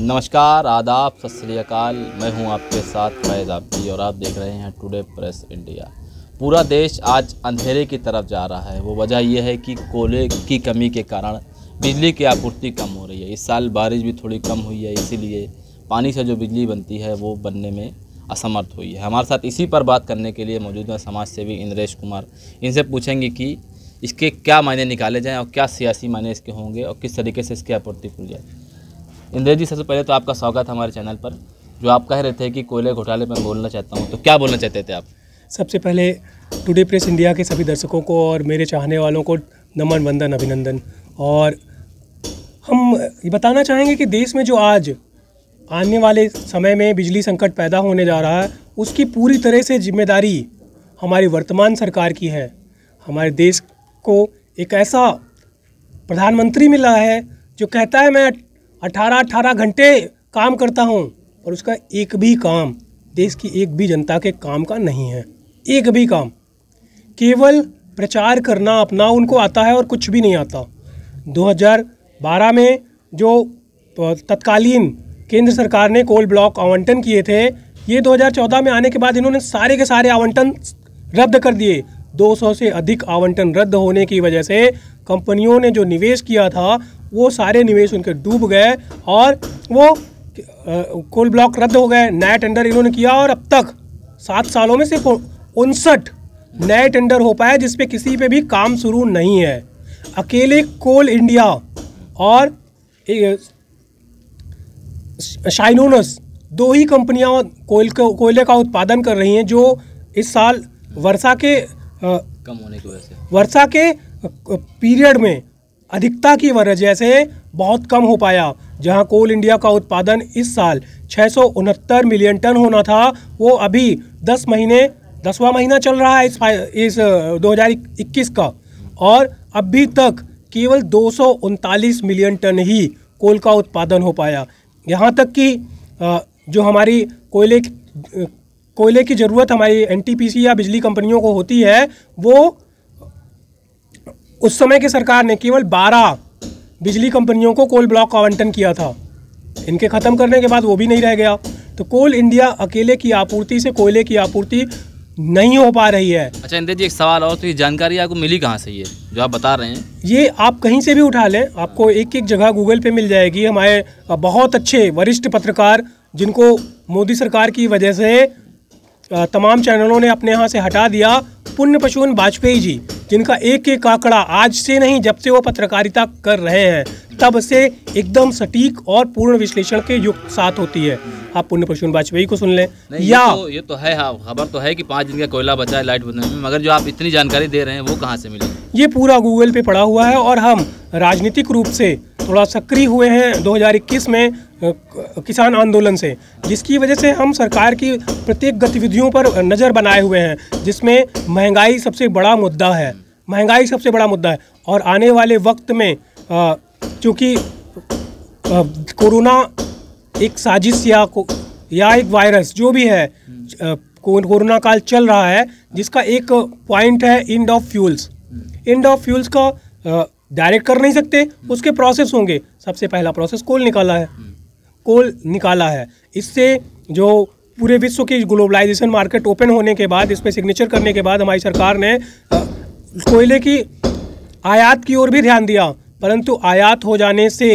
नमस्कार आदाब सत श्रीकाल मैं हूं आपके साथ फैज़ आपकी और आप देख रहे हैं टुडे प्रेस इंडिया पूरा देश आज अंधेरे की तरफ जा रहा है वो वजह यह है कि कोले की कमी के कारण बिजली की आपूर्ति कम हो रही है इस साल बारिश भी थोड़ी कम हुई है इसीलिए पानी से जो बिजली बनती है वो बनने में असमर्थ हुई है हमारे साथ इसी पर बात करने के लिए मौजूद हैं समाज सेवी इंद्रेश कुमार इनसे पूछेंगे कि इसके क्या मायने निकाले जाएँ और क्या सियासी मायने इसके होंगे और किस तरीके से इसकी आपूर्ति की जाए इंद्र जी सबसे पहले तो आपका स्वागत हमारे चैनल पर जो आप कह रहे थे कि कोयले घोटाले में बोलना चाहता हूँ तो क्या बोलना चाहते थे आप सबसे पहले टुडे प्रेस इंडिया के सभी दर्शकों को और मेरे चाहने वालों को नमन वंदन अभिनंदन और हम ये बताना चाहेंगे कि देश में जो आज आने वाले समय में बिजली संकट पैदा होने जा रहा है उसकी पूरी तरह से जिम्मेदारी हमारी वर्तमान सरकार की है हमारे देश को एक ऐसा प्रधानमंत्री मिला है जो कहता है मैं अठारह अठारह घंटे काम करता हूँ और उसका एक भी काम देश की एक भी जनता के काम का नहीं है एक भी काम केवल प्रचार करना अपना उनको आता है और कुछ भी नहीं आता 2012 में जो तत्कालीन केंद्र सरकार ने कोल ब्लॉक आवंटन किए थे ये 2014 में आने के बाद इन्होंने सारे के सारे आवंटन रद्द कर दिए 200 से अधिक आवंटन रद्द होने की वजह से कंपनियों ने जो निवेश किया था वो सारे निवेश उनके डूब गए और वो कोल ब्लॉक रद्द हो गए नया टेंडर इन्होंने किया और अब तक सात सालों में सिर्फ उनसठ नए टेंडर हो पाए जिसपे किसी पे भी काम शुरू नहीं है अकेले कोल इंडिया और शाइनोनस दो ही कंपनियां कोयल कोयले का उत्पादन कर रही हैं जो इस साल वर्षा के आ, कम होने की वजह से वर्षा के पीरियड में अधिकता की वजह से बहुत कम हो पाया जहां कोल इंडिया का उत्पादन इस साल छः मिलियन टन होना था वो अभी 10 महीने दसवां महीना चल रहा है इस इस 2021 का और अभी तक केवल दो मिलियन टन ही कोल का उत्पादन हो पाया यहाँ तक कि जो हमारी कोयले कोयले की ज़रूरत हमारी एनटीपीसी या बिजली कंपनियों को होती है वो उस समय की सरकार ने केवल बारह बिजली कंपनियों को कोल ब्लॉक का आवंटन किया था इनके ख़त्म करने के बाद वो भी नहीं रह गया तो कोल इंडिया अकेले की आपूर्ति से कोयले की आपूर्ति नहीं हो पा रही है अच्छा इंद्र जी एक सवाल और तो ये जानकारी आपको मिली कहाँ से ये जो आप बता रहे हैं ये आप कहीं से भी उठा लें आपको एक एक जगह गूगल पे मिल जाएगी हमारे बहुत अच्छे वरिष्ठ पत्रकार जिनको मोदी सरकार की वजह से तमाम चैनलों ने अपने यहाँ से हटा दिया पुण्य पशुन वाजपेयी जी जिनका एक एक आंकड़ा आज से नहीं जब से वो पत्रकारिता कर रहे हैं तब से एकदम सटीक और पूर्ण विश्लेषण के युक्त साथ होती है आप पुण्य प्रसून वाजपेयी को सुन लें या तो, ये तो है हाँ खबर तो है कि पाँच दिन का कोयला बचा है लाइट बंद में मगर जो आप इतनी जानकारी दे रहे हैं वो कहाँ से मिली ये पूरा गूगल पे पड़ा हुआ है और हम राजनीतिक रूप से थोड़ा सक्रिय हुए हैं 2021 में किसान आंदोलन से जिसकी वजह से हम सरकार की प्रत्येक गतिविधियों पर नज़र बनाए हुए हैं जिसमें महंगाई सबसे बड़ा मुद्दा है महंगाई सबसे बड़ा मुद्दा है और आने वाले वक्त में चूँकि कोरोना एक साजिश या या एक वायरस जो भी है कोरोना काल चल रहा है जिसका एक पॉइंट है end of fuels end of fuels का डायरेक्ट कर नहीं सकते उसके प्रोसेस होंगे सबसे पहला प्रोसेस कोल निकाला है कोल निकाला है इससे जो पूरे विश्व की ग्लोबलाइजेशन मार्केट ओपन होने के बाद इस पर सिग्नेचर करने के बाद हमारी सरकार ने कोयले की आयात की ओर भी ध्यान दिया परंतु आयात हो जाने से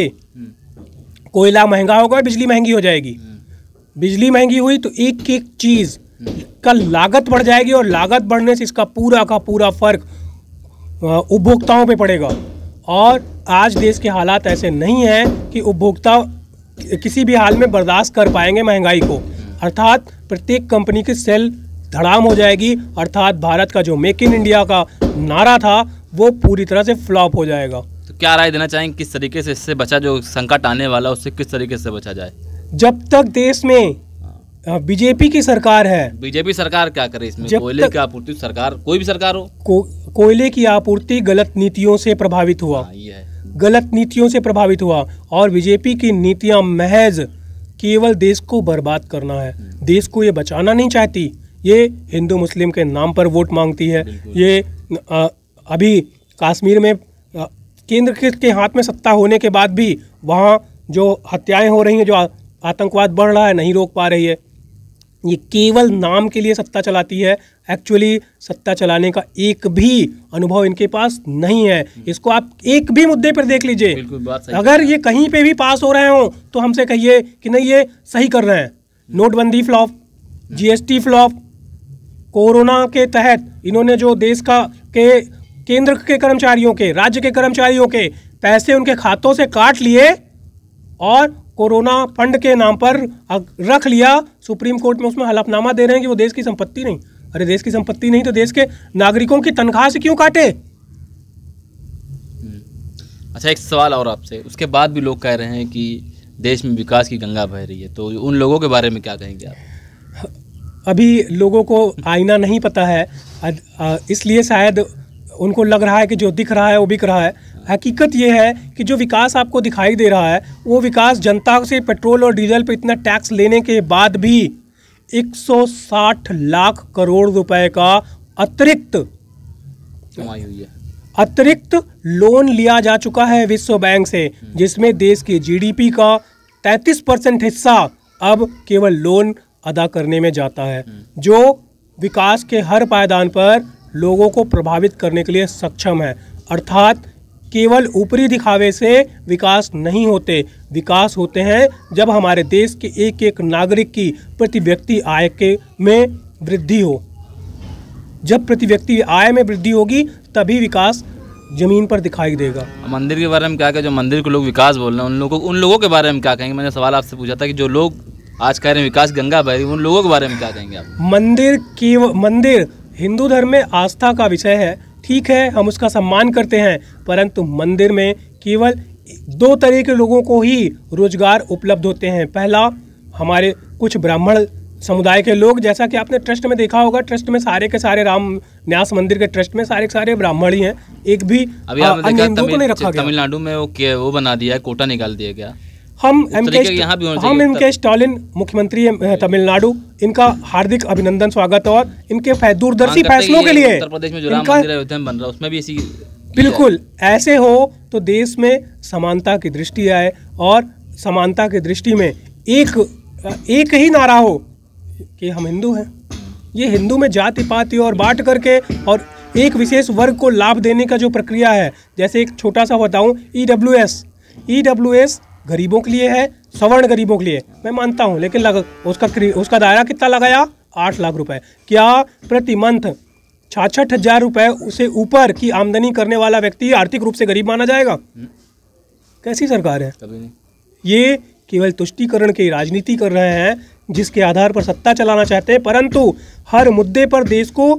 कोयला महंगा होगा बिजली महंगी हो जाएगी बिजली महंगी हुई तो एक एक चीज़ का लागत बढ़ जाएगी और लागत बढ़ने से इसका पूरा का पूरा फ़र्क उपभोक्ताओं पे पड़ेगा और आज देश के हालात ऐसे नहीं हैं कि उपभोक्ता किसी भी हाल में बर्दाश्त कर पाएंगे महंगाई को अर्थात प्रत्येक कंपनी की सेल धड़ाम हो जाएगी अर्थात भारत का जो मेक इन इंडिया का नारा था वो पूरी तरह से फ्लॉप हो जाएगा तो क्या राय देना चाहेंगे किस तरीके से इससे बचा जो संकट आने वाला उससे किस तरीके से बचा जाए जब तक देश में हाँ, बीजेपी की सरकार है बीजेपी सरकार क्या करे इसमें कोयले की आपूर्ति सरकार कोई भी सरकार हो को, कोयले की आपूर्ति गलत नीतियों से प्रभावित हुआ हाँ, गलत नीतियों से प्रभावित हुआ और बीजेपी की नीतियां महज केवल देश को बर्बाद करना है हम्म। देश को ये बचाना नहीं चाहती ये हिंदू मुस्लिम के नाम पर वोट मांगती है ये आ, अभी कश्मीर में केंद्र के हाथ में सत्ता होने के बाद भी वहाँ जो हत्याएं हो रही हैं जो आतंकवाद बढ़ रहा है नहीं रोक पा रही है ये केवल नाम के लिए सत्ता चलाती है एक्चुअली सत्ता चलाने का एक भी अनुभव इनके पास नहीं है इसको आप एक भी मुद्दे पर देख लीजिए अगर ये कहीं पे भी पास हो रहे हो तो हमसे कहिए कि नहीं ये सही कर रहे हैं नोटबंदी फ्लॉप जीएसटी फ्लॉप कोरोना के तहत इन्होंने जो देश का के केंद्र के कर्मचारियों के राज्य के कर्मचारियों के पैसे उनके खातों से काट लिए और कोरोना फंड के नाम पर रख लिया सुप्रीम कोर्ट में उसमें हलफनामा दे रहे हैं कि वो देश की संपत्ति नहीं अरे देश की संपत्ति नहीं तो देश के नागरिकों की तनख्वाह से क्यों काटे हम्म। अच्छा एक सवाल और आपसे उसके बाद भी लोग कह रहे हैं कि देश में विकास की गंगा बह रही है तो उन लोगों के बारे में क्या कहेंगे आप अभी लोगों को आईना नहीं पता है इसलिए शायद उनको लग रहा है कि जो दिख रहा है वो बिक रहा है हकीकत यह है कि जो विकास आपको दिखाई दे रहा है वो विकास जनता से पेट्रोल और डीजल पर इतना टैक्स लेने के बाद भी 160 लाख करोड़ रुपए का अतिरिक्त कमाई हुई है अतिरिक्त लोन लिया जा चुका है विश्व बैंक से हम्म। जिसमें देश के जीडीपी का 33 परसेंट हिस्सा अब केवल लोन अदा करने में जाता है हम्म। जो विकास के हर पायदान पर लोगों को प्रभावित करने के लिए सक्षम है अर्थात केवल ऊपरी दिखावे से विकास नहीं होते विकास होते हैं जब हमारे देश के एक एक नागरिक की प्रति व्यक्ति आय के में वृद्धि हो जब प्रति व्यक्ति आय में वृद्धि होगी तभी विकास जमीन पर दिखाई देगा मंदिर के बारे में क्या कहें जो मंदिर के लोग विकास बोल रहे हैं उन लोगों उन लोगों के बारे में क्या कहेंगे मैंने सवाल आपसे पूछा था कि जो लोग आज कह रहे हैं विकास गंगा बहरी उन लोगों के बारे में क्या कहेंगे आप मंदिर की मंदिर हिंदू धर्म में आस्था का विषय है ठीक है हम उसका सम्मान करते हैं परंतु मंदिर में केवल दो तरह के लोगों को ही रोजगार उपलब्ध होते हैं पहला हमारे कुछ ब्राह्मण समुदाय के लोग जैसा कि आपने ट्रस्ट में देखा होगा ट्रस्ट में सारे के सारे राम न्यास मंदिर के ट्रस्ट में सारे के सारे ब्राह्मण ही हैं एक भी अभी आ, को नहीं रखा तमिलनाडु में वो वो बना दिया है कोटा निकाल दिया गया हम एम के हम एम के स्टालिन मुख्यमंत्री तमिलनाडु इनका हार्दिक अभिनंदन स्वागत और इनके हाँ, दूरदर्शी फैसलों के लिए उत्तर प्रदेश में जो राम मंदिर बन रहा है उसमें भी इसी बिल्कुल ऐसे हो तो देश में समानता की दृष्टि आए और समानता की दृष्टि में एक एक ही नारा हो कि हम हिंदू हैं ये हिंदू में जाति पाति और बांट करके और एक विशेष वर्ग को लाभ देने का जो प्रक्रिया है जैसे एक छोटा सा बताऊं E W S E W S गरीबों के लिए है सवर्ण गरीबों के लिए मैं मानता हूँ लेकिन लग उसका उसका दायरा कितना लगाया आठ लाख रुपए क्या प्रति मंथ छाछठ हजार रुपए उसे ऊपर की आमदनी करने वाला व्यक्ति आर्थिक रूप से गरीब माना जाएगा हम्म। कैसी सरकार है ये केवल तुष्टिकरण की राजनीति कर रहे हैं जिसके आधार पर सत्ता चलाना चाहते हैं परंतु हर मुद्दे पर देश को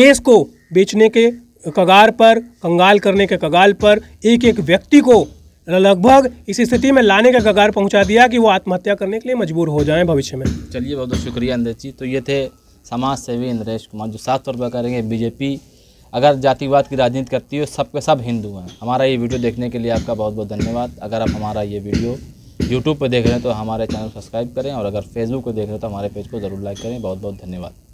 देश को बेचने के कगार पर कंगाल करने के कगाल पर एक एक व्यक्ति को लगभग इस स्थिति में लाने का कगार पहुंचा दिया कि वो आत्महत्या करने के लिए मजबूर हो जाएं भविष्य में चलिए बहुत बहुत शुक्रिया अंदर जी तो ये थे समाज सेवी इंद्रेश कुमार जो साफ तौर पर करेंगे बीजेपी अगर जातिवाद की राजनीति करती है सबके सब हिंदू हैं हमारा ये वीडियो देखने के लिए आपका बहुत बहुत धन्यवाद अगर आप हमारा ये वीडियो यूट्यूब पर देख रहे हैं तो हमारे चैनल सब्सक्राइब करें और अगर फेसबुक पर देख रहे हैं तो हमारे पेज को ज़रूर लाइक करें बहुत बहुत धन्यवाद